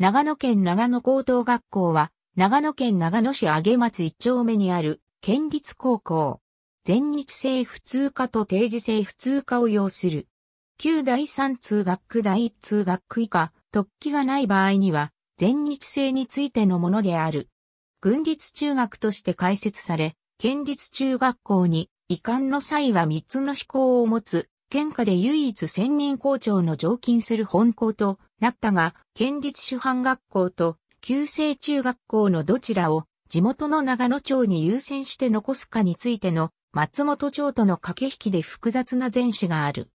長野県長野高等学校は、長野県長野市上松一丁目にある県立高校。全日制普通科と定時制普通科を要する。旧第三通学区第一通学区以下、特記がない場合には、全日制についてのものである。軍立中学として開設され、県立中学校に遺憾の際は三つの思考を持つ、県下で唯一専任校長の常勤する本校と、なったが、県立主犯学校と旧制中学校のどちらを地元の長野町に優先して残すかについての松本町との駆け引きで複雑な前史がある。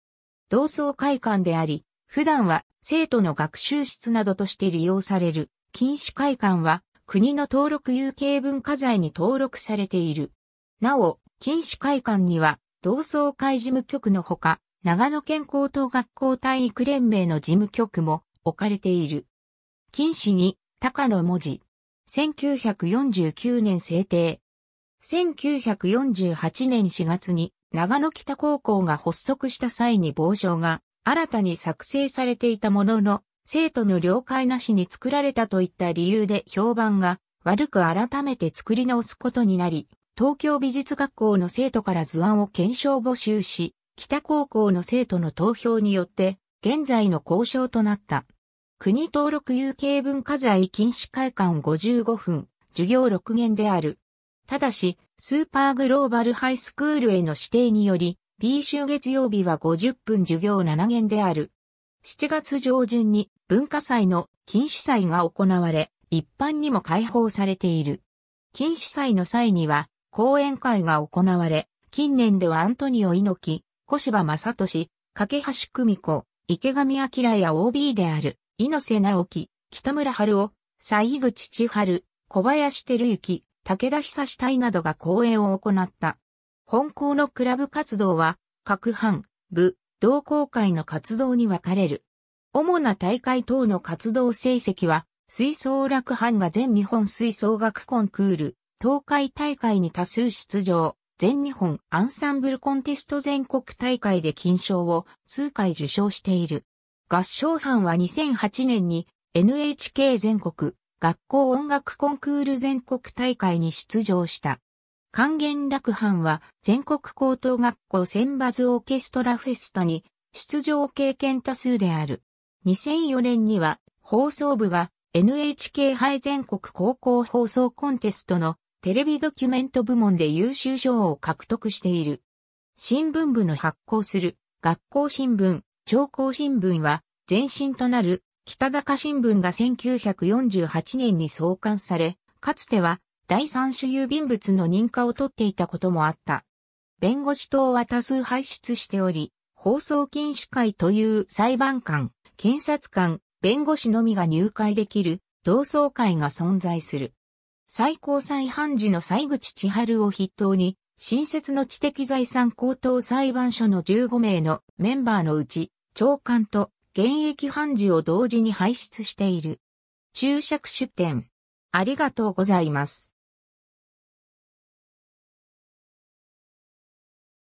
同窓会館であり、普段は生徒の学習室などとして利用される禁止会館は国の登録有形文化財に登録されている。なお、禁止会館には同窓会事務局のほか、長野県高等学校体育連盟の事務局も置かれている。金紙に、高の文字。1949年制定。1948年4月に長野北高校が発足した際に傍聴が新たに作成されていたものの、生徒の了解なしに作られたといった理由で評判が悪く改めて作り直すことになり、東京美術学校の生徒から図案を検証募集し、北高校の生徒の投票によって現在の交渉となった。国登録有形文化財禁止会館55分、授業6限である。ただし、スーパーグローバルハイスクールへの指定により、B 週月曜日は50分授業7限である。7月上旬に文化祭の禁止祭が行われ、一般にも開放されている。禁止祭の際には、講演会が行われ、近年ではアントニオ猪木、小柴正俊、架橋久美子、池上彰や OB である。猪瀬直樹、北村春夫、西口千春、小林照之、武田久志隊などが講演を行った。本校のクラブ活動は、各班、部、同好会の活動に分かれる。主な大会等の活動成績は、吹奏楽班が全日本吹奏楽コンクール、東海大会に多数出場、全日本アンサンブルコンテスト全国大会で金賞を数回受賞している。合唱班は2008年に NHK 全国学校音楽コンクール全国大会に出場した。還元楽班は全国高等学校選抜オーケストラフェスタに出場経験多数である。2004年には放送部が NHK 杯全国高校放送コンテストのテレビドキュメント部門で優秀賞を獲得している。新聞部の発行する学校新聞朝貢新聞は、前身となる北高新聞が1948年に創刊され、かつては第三種郵便物の認可を取っていたこともあった。弁護士等は多数輩出しており、放送禁止会という裁判官、検察官、弁護士のみが入会できる同窓会が存在する。最高裁判事の西口千春を筆頭に、新設の知的財産高等裁判所の15名のメンバーのうち、長官と現役判事を同時に輩出している。注釈出典。ありがとうございます。